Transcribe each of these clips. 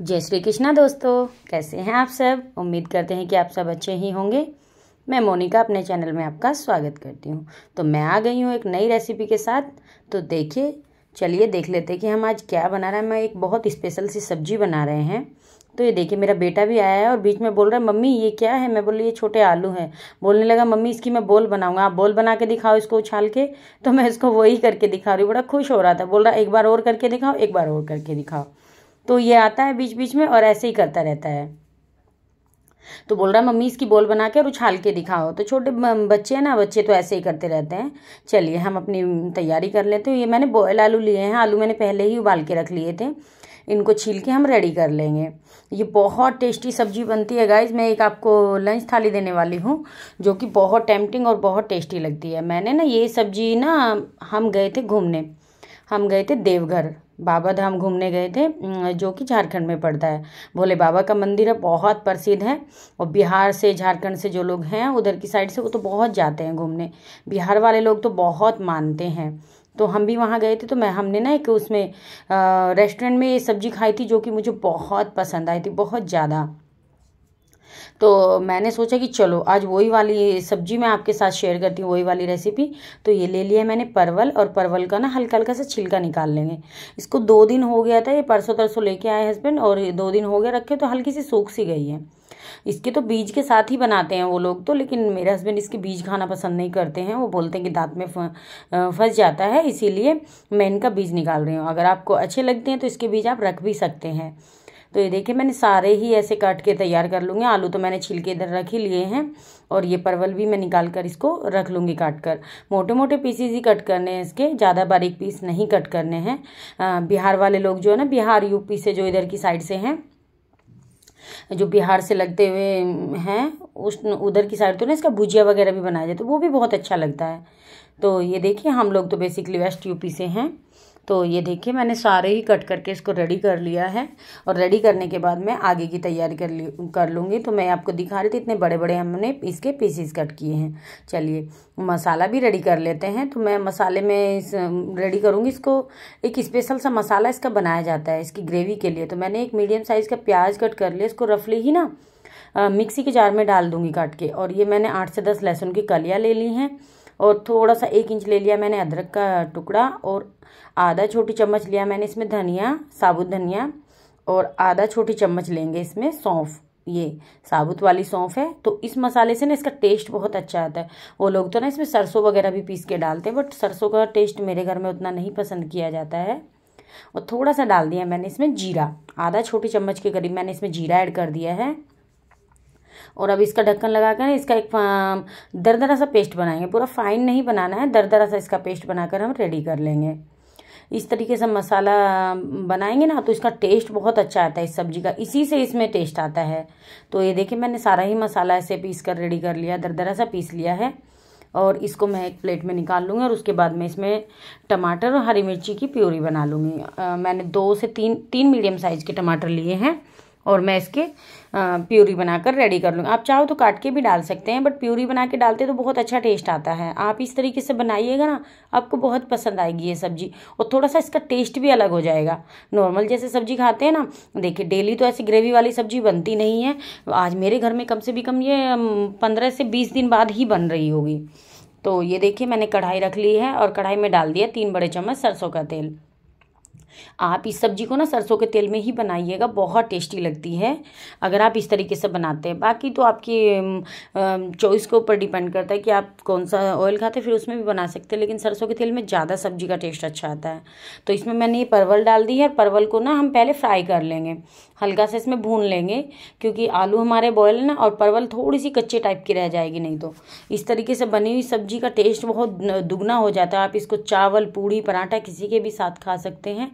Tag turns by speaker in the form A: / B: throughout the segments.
A: जय श्री कृष्णा दोस्तों कैसे हैं आप सब उम्मीद करते हैं कि आप सब अच्छे ही होंगे मैं मोनिका अपने चैनल में आपका स्वागत करती हूँ तो मैं आ गई हूँ एक नई रेसिपी के साथ तो देखिए चलिए देख लेते हैं कि हम आज क्या बना रहे हैं मैं एक बहुत स्पेशल सी सब्जी बना रहे हैं तो ये देखिए मेरा बेटा भी आया है और बीच में बोल रहा है मम्मी ये क्या है मैं बोली ये छोटे आलू हैं बोलने लगा मम्मी इसकी मैं बोल बनाऊंगा आप बोल बना के दिखाओ इसको उछाल के तो मैं इसको वही करके दिखा रही हूँ बड़ा खुश हो रहा था बोल रहा एक बार और करके दिखाओ एक बार और करके दिखाओ तो ये आता है बीच बीच में और ऐसे ही करता रहता है तो बोल रहा है मम्मी इसकी बॉल बना के और उछाल के दिखाओ तो छोटे बच्चे हैं ना बच्चे तो ऐसे ही करते रहते हैं चलिए हम अपनी तैयारी कर लेते हैं ये मैंने बॉयल आलू लिए हैं आलू मैंने पहले ही उबाल के रख लिए थे इनको छील के हम रेडी कर लेंगे ये बहुत टेस्टी सब्जी बनती है गाइज मैं एक आपको लंच थाली देने वाली हूँ जो कि बहुत टेम्पटिंग और बहुत टेस्टी लगती है मैंने ना ये सब्जी ना हम गए थे घूमने हम गए थे देवघर बाबा धाम घूमने गए थे जो कि झारखंड में पड़ता है भोले बाबा का मंदिर है बहुत प्रसिद्ध है और बिहार से झारखंड से जो लोग हैं उधर की साइड से वो तो बहुत जाते हैं घूमने बिहार वाले लोग तो बहुत मानते हैं तो हम भी वहाँ गए थे तो मैं हमने ना एक उसमें रेस्टोरेंट में ये सब्जी खाई थी जो कि मुझे बहुत पसंद आई थी बहुत ज़्यादा तो मैंने सोचा कि चलो आज वही वाली सब्जी मैं आपके साथ शेयर करती हूँ वही वाली रेसिपी तो ये ले लिया मैंने परवल और परवल का ना हल्का हल्का सा छिलका निकाल लेंगे इसको दो दिन हो गया था ये परसों तरसों लेके आए हस्बैंड और दो दिन हो गया रखे तो हल्की सी सूख सी गई है इसके तो बीज के साथ ही बनाते हैं वो लोग तो लेकिन मेरे हस्बैंड इसके बीज खाना पसंद नहीं करते हैं वो बोलते हैं कि दांत में फंस जाता है इसीलिए मैं इनका बीज निकाल रही हूँ अगर आपको अच्छे लगते हैं तो इसके बीज आप रख भी सकते हैं तो ये देखिए मैंने सारे ही ऐसे काट के तैयार कर लूँगी आलू तो मैंने छिलके इधर रख ही लिए हैं और ये परवल भी मैं निकाल कर इसको रख लूँगी काट कर मोटे मोटे पीसीज ही कट करने हैं इसके ज़्यादा बारीक पीस नहीं कट करने हैं बिहार वाले लोग जो है ना बिहार यूपी से जो इधर की साइड से हैं जो बिहार से लगते हुए हैं उस उधर की साइड तो ना इसका भुजिया वगैरह भी बनाया जाता तो है वो भी बहुत अच्छा लगता है तो ये देखिए हम लोग तो बेसिकली वेस्ट यूपी से हैं तो ये देखिए मैंने सारे ही कट करके इसको रेडी कर लिया है और रेडी करने के बाद मैं आगे की तैयारी कर ली कर लूँगी तो मैं आपको दिखा रही थी इतने बड़े बड़े हमने इसके पीसीस कट किए हैं चलिए मसाला भी रेडी कर लेते हैं तो मैं मसाले में इस रेडी करूँगी इसको एक स्पेशल सा मसाला इसका बनाया जाता है इसकी ग्रेवी के लिए तो मैंने एक मीडियम साइज़ का प्याज कट कर लिया इसको रफली ही ना मिक्सी के जार में डाल दूँगी काट के और ये मैंने आठ से दस लहसुन की कलियाँ ले ली हैं और थोड़ा सा एक इंच ले लिया मैंने अदरक का टुकड़ा और आधा छोटी चम्मच लिया मैंने इसमें धनिया साबुत धनिया और आधा छोटी चम्मच लेंगे इसमें सौंफ ये साबुत वाली सौंफ है तो इस मसाले से ना इसका टेस्ट बहुत अच्छा आता है वो लोग तो ना इसमें सरसों वगैरह भी पीस के डालते हैं बट सरसों का टेस्ट मेरे घर में उतना नहीं पसंद किया जाता है और थोड़ा सा डाल दिया मैंने इसमें जीरा आधा छोटी चम्मच के करीब मैंने इसमें जीरा ऐड कर दिया है और अब इसका ढक्कन लगा कर इसका एक दरदरा सा पेस्ट बनाएंगे पूरा फाइन नहीं बनाना है दरदरा सा इसका पेस्ट बनाकर हम रेडी कर लेंगे इस तरीके से मसाला बनाएंगे ना तो इसका टेस्ट बहुत अच्छा आता है इस सब्जी का इसी से इसमें टेस्ट आता है तो ये देखिए मैंने सारा ही मसाला ऐसे पीस कर रेडी कर लिया दरदरा सा पीस लिया है और इसको मैं एक प्लेट में निकाल लूँगी और उसके बाद मैं इसमें टमाटर और हरी मिर्ची की प्योरी बना लूँगी मैंने दो से तीन तीन मीडियम साइज़ के टमाटर लिए हैं और मैं इसके प्यूरी बनाकर रेडी कर लूँगी आप चाहो तो काट के भी डाल सकते हैं बट प्यूरी बना के डालते तो बहुत अच्छा टेस्ट आता है आप इस तरीके से बनाइएगा ना आपको बहुत पसंद आएगी ये सब्ज़ी और थोड़ा सा इसका टेस्ट भी अलग हो जाएगा नॉर्मल जैसे सब्ज़ी खाते हैं ना देखिए डेली तो ऐसी ग्रेवी वाली सब्ज़ी बनती नहीं है आज मेरे घर में कम से भी कम ये पंद्रह से बीस दिन बाद ही बन रही होगी तो ये देखिए मैंने कढ़ाई रख ली है और कढ़ाई में डाल दिया तीन बड़े चम्मच सरसों का तेल आप इस सब्जी को ना सरसों के तेल में ही बनाइएगा बहुत टेस्टी लगती है अगर आप इस तरीके से बनाते हैं बाकी तो आपकी चॉइस के ऊपर डिपेंड करता है कि आप कौन सा ऑयल खाते फिर उसमें भी बना सकते हैं लेकिन सरसों के तेल में ज़्यादा सब्जी का टेस्ट अच्छा आता है तो इसमें मैंने ये परवल डाल दी है परवल को ना हम पहले फ्राई कर लेंगे हल्का सा इसमें भून लेंगे क्योंकि आलू हमारे बॉयल ना और परवल थोड़ी सी कच्चे टाइप की रह जाएगी नहीं तो इस तरीके से बनी हुई सब्जी का टेस्ट बहुत दुगना हो जाता है आप इसको चावल पूड़ी पराठा किसी के भी साथ खा सकते हैं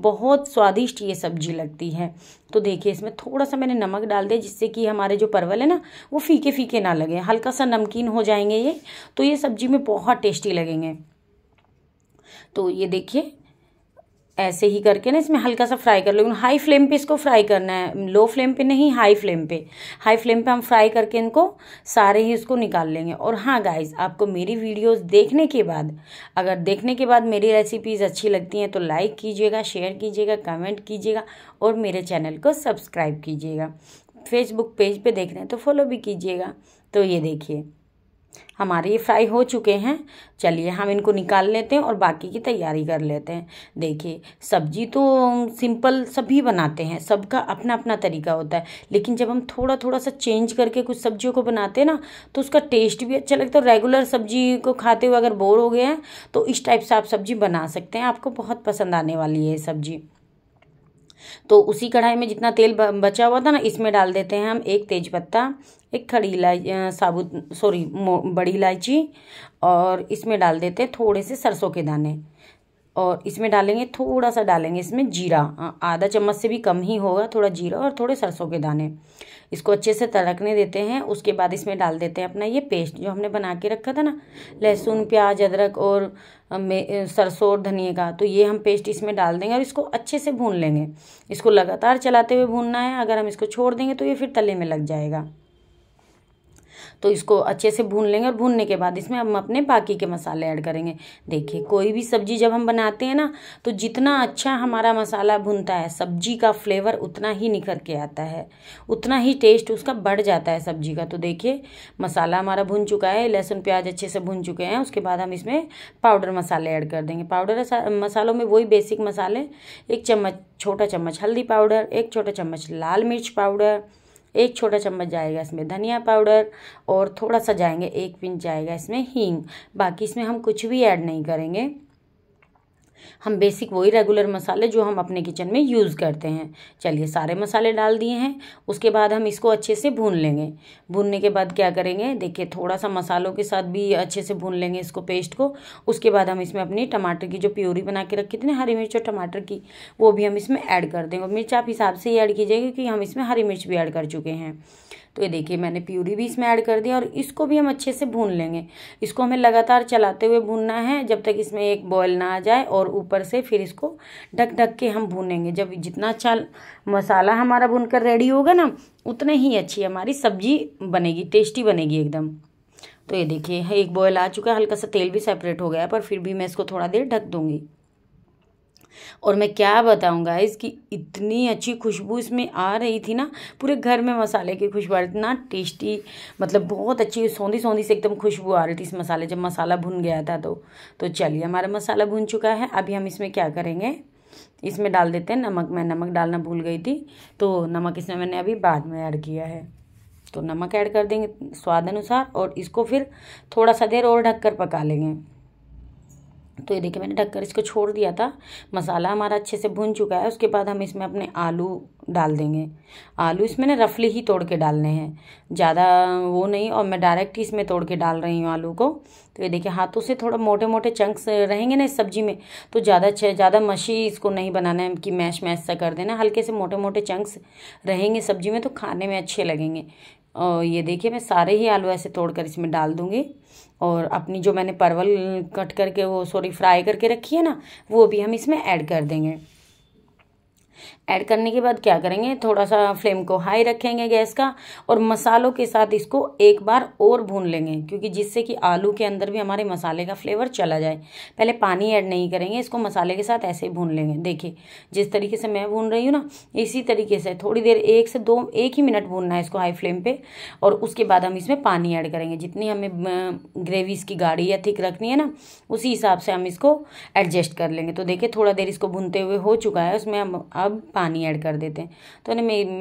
A: बहुत स्वादिष्ट ये सब्जी लगती है तो देखिए इसमें थोड़ा सा मैंने नमक डाल दिया जिससे कि हमारे जो परवल है ना वो फीके फीके ना लगे हल्का सा नमकीन हो जाएंगे ये तो ये सब्जी में बहुत टेस्टी लगेंगे तो ये देखिए ऐसे ही करके ना इसमें हल्का सा फ्राई कर लेकिन हाई फ्लेम पे इसको फ्राई करना है लो फ्लेम पे नहीं हाई फ्लेम पे हाई फ्लेम पे हम फ्राई करके इनको सारे ही इसको निकाल लेंगे और हाँ गाइज़ आपको मेरी वीडियोस देखने के बाद अगर देखने के बाद मेरी रेसिपीज़ अच्छी लगती हैं तो लाइक कीजिएगा शेयर कीजिएगा कमेंट कीजिएगा और मेरे चैनल को सब्सक्राइब कीजिएगा फेसबुक पेज पे देख रहे हैं तो फॉलो भी कीजिएगा तो ये देखिए हमारे ये फ्राई हो चुके हैं चलिए हम इनको निकाल लेते हैं और बाकी की तैयारी कर लेते हैं देखिए सब्जी तो सिंपल सभी बनाते हैं सबका अपना अपना तरीका होता है लेकिन जब हम थोड़ा थोड़ा सा चेंज करके कुछ सब्जियों को बनाते हैं ना तो उसका टेस्ट भी अच्छा लगता है रेगुलर सब्जी को खाते हुए अगर बोर हो गए हैं तो इस टाइप से आप सब्जी बना सकते हैं आपको बहुत पसंद आने वाली है ये सब्जी तो उसी कढ़ाई में जितना तेल बचा हुआ था ना इसमें डाल देते हैं हम एक तेज़पत्ता एक खड़ी इलायची साबुत सॉरी बड़ी इलायची और इसमें डाल देते हैं थोड़े से सरसों के दाने और इसमें डालेंगे थोड़ा सा डालेंगे इसमें जीरा आधा चम्मच से भी कम ही होगा थोड़ा जीरा और थोड़े सरसों के दाने इसको अच्छे से तड़कने देते हैं उसके बाद इसमें डाल देते हैं अपना ये पेस्ट जो हमने बना के रखा था ना लहसुन प्याज अदरक और सरसों और धनिए का तो ये हम पेस्ट इसमें डाल देंगे और इसको अच्छे से भून लेंगे इसको लगातार चलाते हुए भूनना है अगर हम इसको छोड़ देंगे तो ये फिर तले में लग जाएगा तो इसको अच्छे से भून लेंगे और भूनने के बाद इसमें हम अपने बाकी के मसाले ऐड करेंगे देखिए कोई भी सब्जी जब हम बनाते हैं ना तो जितना अच्छा हमारा मसाला भुनता है सब्जी का फ्लेवर उतना ही निखर के आता है उतना ही टेस्ट उसका बढ़ जाता है सब्जी का तो देखिए मसाला हमारा भुन चुका है लहसुन प्याज अच्छे से भुन चुके हैं उसके बाद हम इसमें पाउडर मसाले ऐड कर देंगे पाउडर मसालों में वही बेसिक मसाले एक चम्मच छोटा चम्मच हल्दी पाउडर एक छोटा चम्मच लाल मिर्च पाउडर एक छोटा चम्मच जाएगा इसमें धनिया पाउडर और थोड़ा सा जाएंगे एक पिंच जाएगा इसमें हींग बाकी इसमें हम कुछ भी ऐड नहीं करेंगे हम बेसिक वही रेगुलर मसाले जो हम अपने किचन में यूज़ करते हैं चलिए सारे मसाले डाल दिए हैं उसके बाद हम इसको अच्छे से भून लेंगे भूनने के बाद क्या करेंगे देखिए थोड़ा सा मसालों के साथ भी अच्छे से भून लेंगे इसको पेस्ट को उसके बाद हम इसमें अपनी टमाटर की जो प्योरी बना के रखी थी ना हरी मिर्च और टमाटर की वो भी हम इसमें ऐड कर देंगे मिर्च आप हिसाब से ही ऐड कीजिए क्योंकि हम इसमें हरी मिर्च भी ऐड कर चुके हैं तो ये देखिए मैंने प्यूरी भी इसमें ऐड कर दिया और इसको भी हम अच्छे से भून लेंगे इसको हमें लगातार चलाते हुए भूनना है जब तक इसमें एक बॉयल ना आ जाए और ऊपर से फिर इसको ढक ढक के हम भूनेंगे जब जितना अच्छा मसाला हमारा कर रेडी होगा ना उतने ही अच्छी हमारी सब्जी बनेगी टेस्टी बनेगी एकदम तो ये देखिए एक बॉयल आ चुका है हल्का सा तेल भी सेपरेट हो गया पर फिर भी मैं इसको थोड़ा देर ढक दूँगी और मैं क्या बताऊंगा इसकी इतनी अच्छी खुशबू इसमें आ रही थी ना पूरे घर में मसाले की खुशबू आ रही इतना टेस्टी मतलब बहुत अच्छी सौंधी सौंधी से एकदम खुशबू आ रही थी इस मसाले जब मसाला भुन गया था तो तो चलिए हमारा मसाला भुन चुका है अभी हम इसमें क्या करेंगे इसमें डाल देते हैं नमक मैं नमक डालना भूल गई थी तो नमक इसमें मैंने अभी बाद में ऐड किया है तो नमक ऐड कर देंगे स्वाद अनुसार और इसको फिर थोड़ा सा देर और ढककर पका लेंगे तो ये देखिए मैंने ढककर इसको छोड़ दिया था मसाला हमारा अच्छे से भुन चुका है उसके बाद हम इसमें अपने आलू डाल देंगे आलू इसमें ना रफली ही तोड़ के डालने हैं ज़्यादा वो नहीं और मैं डायरेक्ट ही इसमें तोड़ के डाल रही हूँ आलू को तो ये देखिए हाथों से थोड़ा मोटे मोटे चंक्स रहेंगे ना इस सब्ज़ी में तो ज़्यादा अच्छे ज़्यादा मशी इसको नहीं बनाना है कि मैश मैश सा कर देना हल्के से मोटे मोटे चंक्स रहेंगे सब्ज़ी में तो खाने में अच्छे लगेंगे और ये देखिए मैं सारे ही आलू ऐसे तोड़ कर इसमें डाल दूँगी और अपनी जो मैंने परवल कट करके वो सॉरी फ्राई करके रखी है ना वो भी हम इसमें ऐड कर देंगे ऐड करने के बाद क्या करेंगे थोड़ा सा फ्लेम को हाई रखेंगे गैस का और मसालों के साथ इसको एक बार और भून लेंगे क्योंकि जिससे कि आलू के अंदर भी हमारे मसाले का फ्लेवर चला जाए पहले पानी ऐड नहीं करेंगे इसको मसाले के साथ ऐसे ही भून लेंगे देखिए जिस तरीके से मैं भून रही हूँ ना इसी तरीके से थोड़ी देर एक से दो एक ही मिनट भूनना है इसको हाई फ्लेम पर और उसके बाद हम इसमें पानी ऐड करेंगे जितनी हमें ग्रेवी इसकी गाढ़ी या थिक रखनी है ना उसी हिसाब से हम इसको एडजस्ट कर लेंगे तो देखिए थोड़ा देर इसको भूनते हुए हो चुका है उसमें हम अब पानी ऐड कर देते हैं तो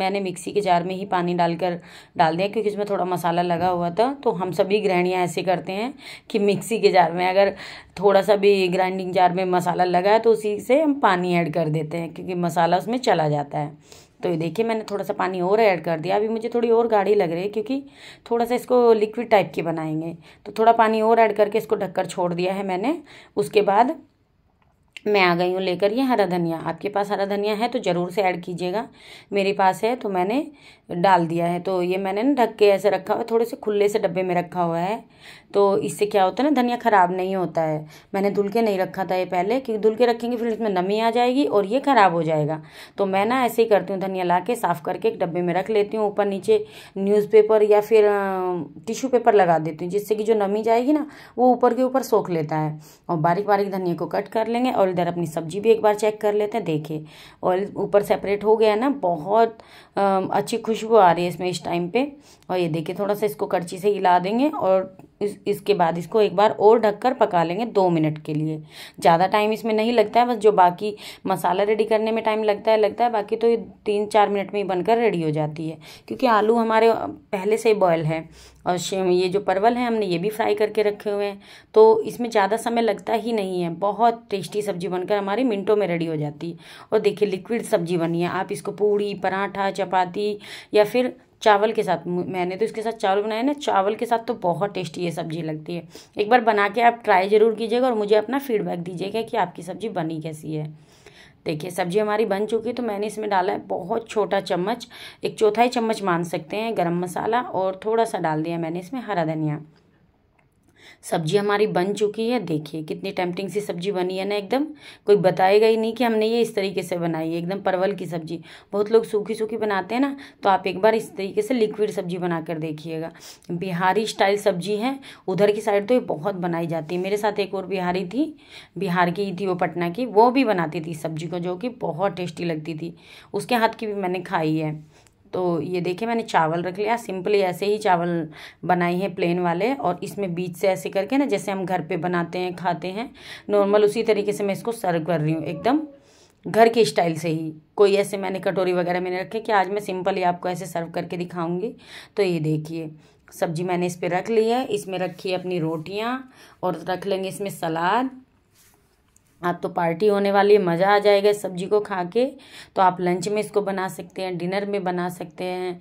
A: मैंने मिक्सी के जार में ही पानी डालकर डाल दिया क्योंकि इसमें थोड़ा मसाला लगा हुआ था तो हम सभी गृहणियाँ ऐसे करते हैं कि मिक्सी के जार में अगर थोड़ा सा भी ग्राइंडिंग जार में मसाला लगा है तो उसी से हम पानी ऐड कर देते हैं क्योंकि मसाला उसमें चला जाता है तो ये देखिए मैंने थोड़ा सा पानी और ऐड कर दिया अभी मुझे थोड़ी और गाढ़ी लग रही है क्योंकि थोड़ा सा इसको लिक्विड टाइप की बनाएंगे तो थोड़ा पानी और ऐड करके इसको ढककर छोड़ दिया है मैंने उसके बाद मैं आ गई हूँ लेकर ये हरा धनिया आपके पास हरा धनिया है तो ज़रूर से ऐड कीजिएगा मेरे पास है तो मैंने डाल दिया है तो ये मैंने ना ढक के ऐसे रखा हुआ है थोड़े से खुले से डब्बे में रखा हुआ है तो इससे क्या होता है ना धनिया ख़राब नहीं होता है मैंने धुल के नहीं रखा था ये पहले क्योंकि धुल के रखेंगे फिर इसमें नमी आ जाएगी और ये ख़राब हो जाएगा तो मैं ना ऐसे ही करती हूँ धनिया ला के साफ़ करके एक डब्बे में रख लेती हूँ ऊपर नीचे न्यूज़पेपर या फिर टिश्यू पेपर लगा देती हूँ जिससे कि जो नमी जाएगी ना वो ऊपर के ऊपर सोख लेता है और बारीक बारीक धनिया को कट कर लेंगे और इधर अपनी सब्जी भी एक बार चेक कर लेते हैं देखिए ऑयल ऊपर सेपरेट हो गया ना बहुत अच्छी खुशबू आ रही है इसमें इस टाइम पे और ये देखिए थोड़ा सा इसको करची से हिला देंगे और इस इसके बाद इसको एक बार और ढककर पका लेंगे दो मिनट के लिए ज़्यादा टाइम इसमें नहीं लगता है बस जो बाकी मसाला रेडी करने में टाइम लगता है लगता है बाकी तो ये तीन चार मिनट में ही बनकर रेडी हो जाती है क्योंकि आलू हमारे पहले से ही बॉयल है और ये जो परवल है हमने ये भी फ्राई करके रखे हुए हैं तो इसमें ज़्यादा समय लगता ही नहीं है बहुत टेस्टी सब्जी बनकर हमारी मिनटों में रेडी हो जाती है और देखिए लिक्विड सब्जी बनी है आप इसको पूड़ी पराठा चपाती या फिर चावल के साथ मैंने तो इसके साथ चावल बनाया ना चावल के साथ तो बहुत टेस्टी ये सब्ज़ी लगती है एक बार बना के आप ट्राई ज़रूर कीजिएगा और मुझे अपना फीडबैक दीजिएगा कि आपकी सब्ज़ी बनी कैसी है देखिए सब्जी हमारी बन चुकी है तो मैंने इसमें डाला है बहुत छोटा चम्मच एक चौथाई चम्मच मान सकते हैं गरम मसाला और थोड़ा सा डाल दिया मैंने इसमें हरा धनिया सब्जी हमारी बन चुकी है देखिए कितनी टेम्पटिंग सी सब्जी बनी है ना एकदम कोई बताएगा ही नहीं कि हमने ये इस तरीके से बनाई है एकदम परवल की सब्जी बहुत लोग सूखी सूखी बनाते हैं ना तो आप एक बार इस तरीके से लिक्विड सब्जी बना कर देखिएगा बिहारी स्टाइल सब्जी है उधर की साइड तो ये बहुत बनाई जाती है मेरे साथ एक और बिहारी थी बिहार की ही थी वो पटना की वो भी बनाती थी सब्जी को जो कि बहुत टेस्टी लगती थी उसके हाथ की भी मैंने खाई है तो ये देखिए मैंने चावल रख लिया सिंपली ऐसे ही चावल बनाए हैं प्लेन वाले और इसमें बीच से ऐसे करके ना जैसे हम घर पे बनाते हैं खाते हैं नॉर्मल उसी तरीके से मैं इसको सर्व कर रही हूँ एकदम घर के स्टाइल से ही कोई ऐसे मैंने कटोरी वगैरह मैंने रखे कि आज मैं सिंपल ही आपको ऐसे सर्व करके दिखाऊंगी तो ये देखिए सब्जी मैंने इस पर रख ली है इसमें रखी है अपनी रोटियाँ और रख लेंगे इसमें सलाद आप तो पार्टी होने वाली है मज़ा आ जाएगा सब्जी को खा के तो आप लंच में इसको बना सकते हैं डिनर में बना सकते हैं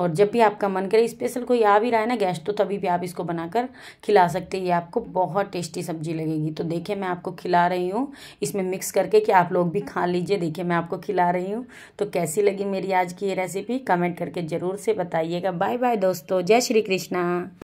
A: और जब भी आपका मन करे स्पेशल कोई आ भी रहा है ना गेस्ट तो तभी भी आप इसको बनाकर खिला सकते हैं ये आपको बहुत टेस्टी सब्जी लगेगी तो देखिए मैं आपको खिला रही हूँ इसमें मिक्स करके कि आप लोग भी खा लीजिए देखिए मैं आपको खिला रही हूँ तो कैसी लगी मेरी आज की ये रेसिपी कमेंट करके ज़रूर से बताइएगा बाय बाय दोस्तों जय श्री कृष्णा